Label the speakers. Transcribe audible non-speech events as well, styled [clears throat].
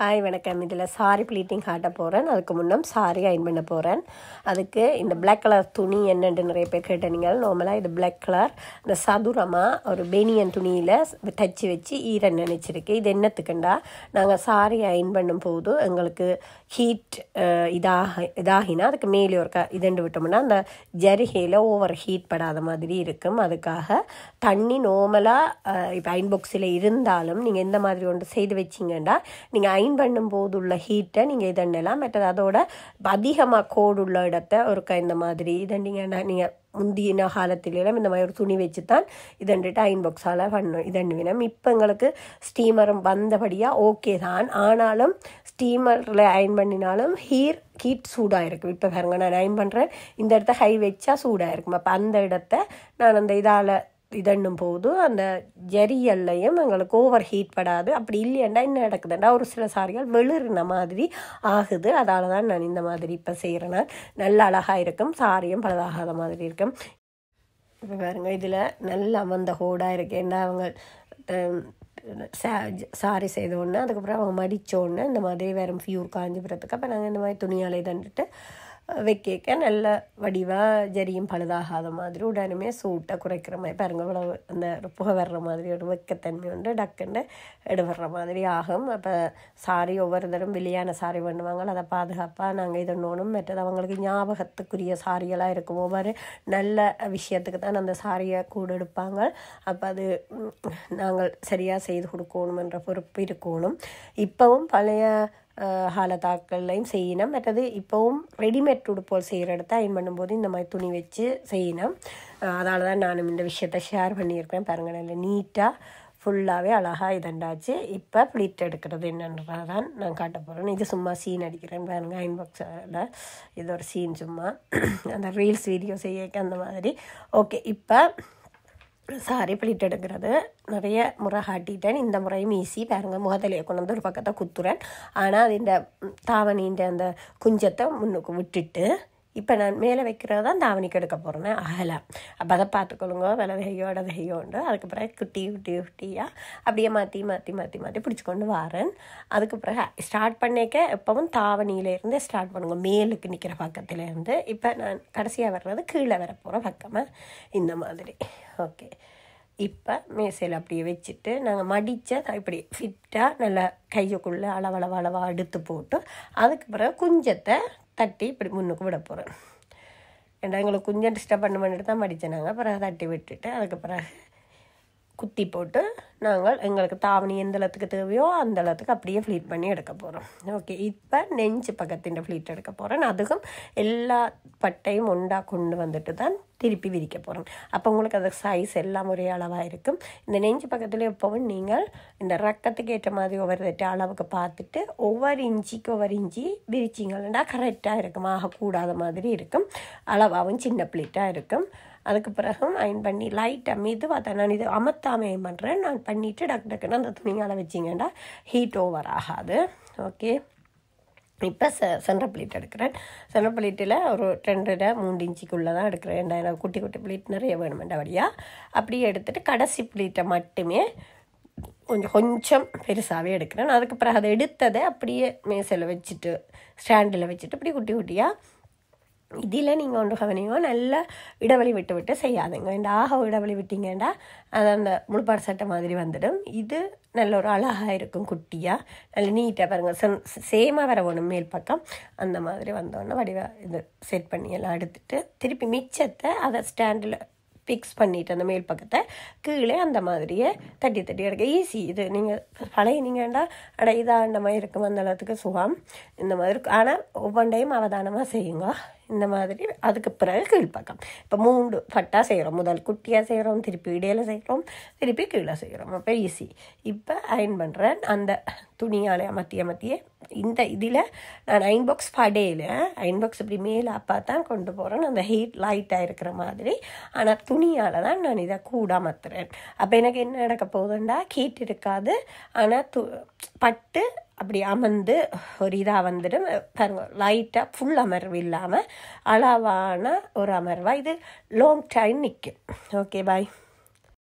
Speaker 1: hi வணக்கம் இதில் sorry pleating காட்ட போகிறேன் அதுக்கு முன்னே சாரி அயன் பண்ண போகிறேன் அதுக்கு இந்த பிளாக் கலர் துணி என்னென்று நிறைய பேர் கேட்டீங்க நார்மலாக இது பிளாக் கலர் இந்த சதுரமாக ஒரு பெனியன் துணியில் தச்சு வச்சு ஈரன் நினச்சிருக்கு இது என்னத்துக்குண்டா நாங்கள் சாரி அயன் பண்ணும் போது எங்களுக்கு ஹீட் இதாக இதாகினா அதுக்கு மேலே ஒரு க இதண்டு விட்டோம்னா அந்த ஜரிகையில் ஓவர் ஹீட் படாத மாதிரி இருக்கும் அதுக்காக தண்ணி நார்மலாக இப்போ அயன் பாக்ஸில் இருந்தாலும் நீங்கள் எந்த மாதிரி ஒன்று செய்து வச்சிங்கண்டா நீங்கள் அயன் க்ளைன் பண்ணும்போது உள்ள ஹீட்டை நீங்கள் இதண்ணெல்லாம் மற்றது அதோட அதிகமாக கோடு உள்ள இடத்த க இந்த மாதிரி இதை நீங்கள் நீங்கள் முந்தின எல்லாம் இந்த மாதிரி ஒரு துணி வச்சு தான் இதண்டுட்டு அயன் பாக்ஸால் பண்ணோம் இதண்டுவினம் இப்போ எங்களுக்கு ஸ்டீமரும் வந்தபடியாக ஓகே தான் ஆனாலும் ஸ்டீமரில் அயன் பண்ணினாலும் ஹீர் ஹீட் சூடாக இருக்கும் இப்போ பாருங்க நான் அயன் பண்ணுறேன் இந்த இடத்த ஹை வச்சா சூடாக இருக்கும் அப்போ அந்த இடத்த நான் அந்த இதால் இதண்ணும் போது அந்த ஜரி எல்லையும் எங்களுக்கு ஓவர் ஹீட் படாது அப்படி இல்லையண்டா என்ன நடக்குதுண்டா ஒரு சில சாரிகள் வெளிறின மாதிரி ஆகுது அதால் தான் நான் இந்த மாதிரி இப்போ செய்கிறேன்னா நல்ல அழகாக இருக்கும் சாரியும் பலதாகாத மாதிரி இருக்கும் இப்போ பாருங்கள் இதில் நல்லா வந்த ஹோடாக இருக்கு என்ன அவங்க சாரி செய்த உடனே அதுக்கப்புறம் அவங்க மடித்த உடனே இந்த மாதிரி வேறு ஃபியூர் காஞ்சிபுரத்துக்கு அப்போ நாங்கள் இந்த மாதிரி துணியாலை தண்டுட்டு வைக்க நல்ல வடிவாக ஜரியும் பழுதாகாத மாதிரி உடனுமே சூட்டை குறைக்கிற மாதிரி பாருங்க இவ்வளோ அந்த புகை வர்ற மாதிரி ஒரு வெக்கத்தன்மை வந்து டக்குன்னு எடுவர்ற மாதிரி ஆகும் அப்போ சாரி ஒவ்வொரு தரம் வெளியான சாரி பண்ணுவாங்க அதை பாதுகாப்பாக நாங்கள் இது ஒன்றும் மற்றது அவங்களுக்கு ஞாபகத்துக்குரிய சாரியெல்லாம் இருக்கும் ஒவ்வொரு நல்ல விஷயத்துக்கு தான் அந்த சாரியை கூட எடுப்பாங்க அப்போ அது நாங்கள் சரியாக செய்து கொடுக்கணுமென்ற பொறுப்பு இருக்கணும் இப்போவும் பழைய ஹாலதாக்கள்லையும் செய்யணும் மற்றது இப்போவும் ரெடிமேட் உடுப்போல் செய்கிற இடத்த அயன் பண்ணும்போது இந்த மாதிரி துணி வச்சு செய்யணும் அதனால தான் நானும் இந்த விஷயத்தை ஷேர் பண்ணியிருப்பேன் பாருங்கள் நல்ல நீட்டாக ஃபுல்லாகவே அழகாக இதண்டாச்சு இப்போ ப்ளீட் எடுக்கிறது என்னன்றதான் நான் காட்ட போகிறேன் இது சும்மா சீன் அடிக்கிறேன் பாருங்க அயன் பாக்ஸில் இது ஒரு சீன் சும்மா [clears throat] அந்த ரீல்ஸ் வீடியோ செய்ய அந்த மாதிரி ஓகே இப்போ சாரி பிளிட் எடுக்கிறது நிறைய முறை காட்டிட்டேன் இந்த முறையும் ஈஸி பாருங்க முகத்திலேயே கொண்டு வந்து ஒரு பக்கத்தை குத்துறேன் ஆனால் அது இந்த தாவணின்ற அந்த குஞ்சத்தை முன்னுக்கு விட்டுட்டு இப்போ நான் மேலே வைக்கிறது தான் தாவணிக்கு எடுக்க போகிறேன்னு அகலை அப்போ அதை பார்த்துக்கொள்ளுங்க வில தையோட தையோண்டு அதுக்கு பிறகு குட்டி குட்டி குட்டியாக அப்படியே மாற்றி மாற்றி மாற்றி மாற்றி பிடிச்சி கொண்டு வரேன் அதுக்கு பிறகு ஸ்டார்ட் பண்ணிக்க எப்பவும் தாவணியிலேருந்தே ஸ்டார்ட் பண்ணுங்க மேலுக்கு நிற்கிற பக்கத்துலேருந்து இப்போ நான் கடைசியாக வர்றது கீழே வர போகிற பக்கமாக இந்த மாதிரி ஓகே இப்போ மேசையில் அப்படியே வச்சுட்டு நாங்கள் மடித்த இப்படி ஃபிட்டாக நல்லா கையுக்குள்ளே அளவளவு அளவாக எடுத்து போட்டு அதுக்கு பிறகு குஞ்சத்தை தட்டி இப்படி முன்னுக்கு விட போகிறேன் ஏன்னா எங்களுக்கு கொஞ்சம் டிஸ்டர்ப் பண்ண பண்ணிட்டு தான் மடித்தேன் நாங்கள் பிறகு தட்டி விட்டுட்டு அதுக்கு பிறகு குத்தி போட்டு நாங்கள் எங்களுக்கு தாவணி எந்த அளத்துக்கு தேவையோ அந்த அளத்துக்கு அப்படியே ஃப்ளீட் பண்ணி எடுக்க போகிறோம் ஓகே இப்போ நெஞ்சு பக்கத்தின் ஃப்ளீட் எடுக்க போகிறேன் அதுக்கும் எல்லா பட்டையும் ஒண்டா கொண்டு வந்துட்டு தான் திருப்பி விரிக்க போகிறோம் அப்போ உங்களுக்கு அது சைஸ் எல்லாம் ஒரே அளவாக இருக்கும் இந்த நெஞ்சு பக்கத்தில் எப்போவும் நீங்கள் இந்த ரக்கத்துக்கு ஏற்ற மாதிரி ஒவ்வொரு தட்ட அளவுக்கு பார்த்துட்டு ஒவ்வொரு இன்ச்சிக்கு ஒவ்வொரு இஞ்சி விரிச்சிங்கன்னா கரெக்டாக இருக்கும் ஆகக்கூடாத மாதிரி இருக்கும் அளவாகவும் சின்ன பிளேட்டாக இருக்கும் அதுக்கு பிறகு அயன் பண்ணி லைட்டாக மெதுவாக தான் நான் இது அமர்த்தாமல் அயன் பண்ணுறேன் நான் பண்ணிவிட்டு டக்கு டக்குன்னு அந்த துணியால் வச்சிங்கன்னா ஹீட் ஓவர் ஆகாது ஓகே இப்போ செ சென்டர் பிளேட் எடுக்கிறேன் சென்டர் பிளேட்டில் ஒரு ரெண்டரை மூணு இன்ச்சுக்குள்ளே தான் எடுக்கிறேன் ரெண்டாயிரம் குட்டி குட்டி பிளேட் நிறைய வழியாக அப்படியே எடுத்துகிட்டு கடைசி பிளேட்டை மட்டுமே கொஞ்சம் கொஞ்சம் பெருசாகவே எடுக்கிறேன் அதுக்கு பிறகு அதை எடுத்ததை அப்படியே மேசையில் வச்சுட்டு ஸ்டாண்டில் வச்சுட்டு இப்படி குட்டி குட்டியாக இதில் நீங்கள் ஒன்று கவனிங்கோ நல்லா இடைவெளி விட்டு விட்டு செய்யாதுங்க இந்த ஆக இடைவெளி விட்டிங்கடா அது அந்த முழுப்பாடு சட்டை மாதிரி வந்துடும் இது நல்ல ஒரு அழகாக இருக்கும் குட்டியாக நல்ல நீட்டாக பாருங்கள் செம் சேமாக வர வேணும் மேல் பக்கம் அந்த மாதிரி வந்தோடனே வடிவ இது செட் பண்ணி எல்லாம் எடுத்துட்டு திருப்பி மிச்சத்தை அதை ஸ்டாண்டில் ஃபிக்ஸ் பண்ணிவிட்டு அந்த மேல் பக்கத்தை கீழே அந்த மாதிரியே தட்டி தட்டி எடுக்க ஈஸி இது நீங்கள் பழைய நீங்கள்டா அட மாதிரி இருக்கும் அந்த அளவுக்கு சுகம் இந்த மாதிரி ஆனால் ஒவ்வொன்றையும் அவதானமாக செய்யுங்க இந்த மாதிரி அதுக்கு பிறகு பக்கம் இப்போ மூன்று ஃபட்டாக செய்கிறோம் முதல் குட்டியாக செய்கிறோம் திருப்பி இடையில செய்கிறோம் திருப்பி கீழே செய்கிறோம் அப்போ ஈஸி இப்போ அயன் பண்ணுறேன் அந்த துணியால் அமர்த்தி அமர்த்தியே இந்த இதில் நான் அயன் பாக்ஸ் படையில் அயன் பாக்ஸ் இப்படி மேலே அப்பா தான் கொண்டு போகிறேன் அந்த ஹீட் லைட்டாக இருக்கிற மாதிரி ஆனால் துணியால் தான் நான் இதை கூட அமர்த்துறேன் அப்போ எனக்கு என்ன நடக்க போகுதுண்டா ஹீட் இருக்காது ஆனால் து பட்டு அப்படி அமர்ந்து ஒரு இதாக வந்துடும் பாருங்க லைட்டாக ஃபுல் அமர்வு இல்லாமல் அளவான ஒரு அமர்வாக இது லாங் டைம் நிற்கும் ஓகே பாய்